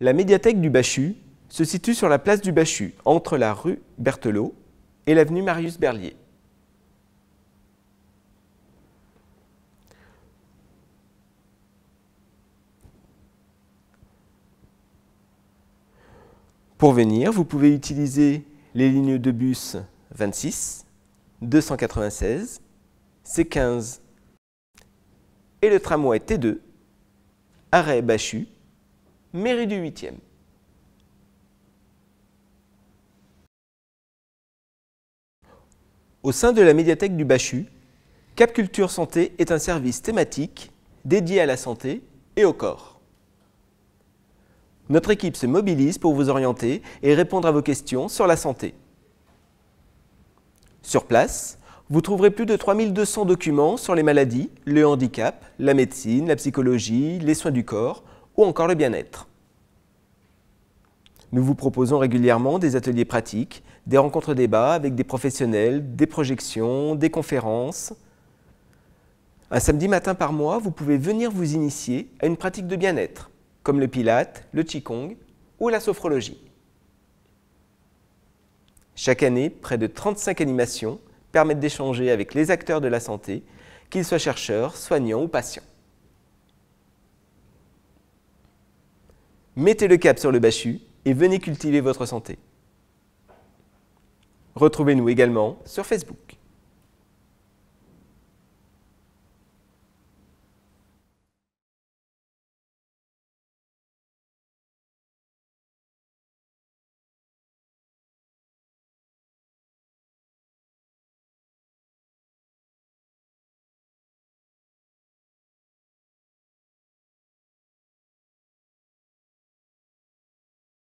La médiathèque du Bachu se situe sur la place du Bachu, entre la rue Berthelot et l'avenue Marius Berlier. Pour venir, vous pouvez utiliser les lignes de bus 26, 296, C15 et le tramway T2, arrêt Bachu, mairie du 8e. Au sein de la médiathèque du Bachu, Cap Culture Santé est un service thématique dédié à la santé et au corps. Notre équipe se mobilise pour vous orienter et répondre à vos questions sur la santé. Sur place, vous trouverez plus de 3200 documents sur les maladies, le handicap, la médecine, la psychologie, les soins du corps, ou encore le bien-être. Nous vous proposons régulièrement des ateliers pratiques, des rencontres débats avec des professionnels, des projections, des conférences. Un samedi matin par mois, vous pouvez venir vous initier à une pratique de bien-être, comme le pilate, le qigong ou la sophrologie. Chaque année, près de 35 animations permettent d'échanger avec les acteurs de la santé, qu'ils soient chercheurs, soignants ou patients. mettez le cap sur le Bachu et venez cultiver votre santé. Retrouvez-nous également sur Facebook.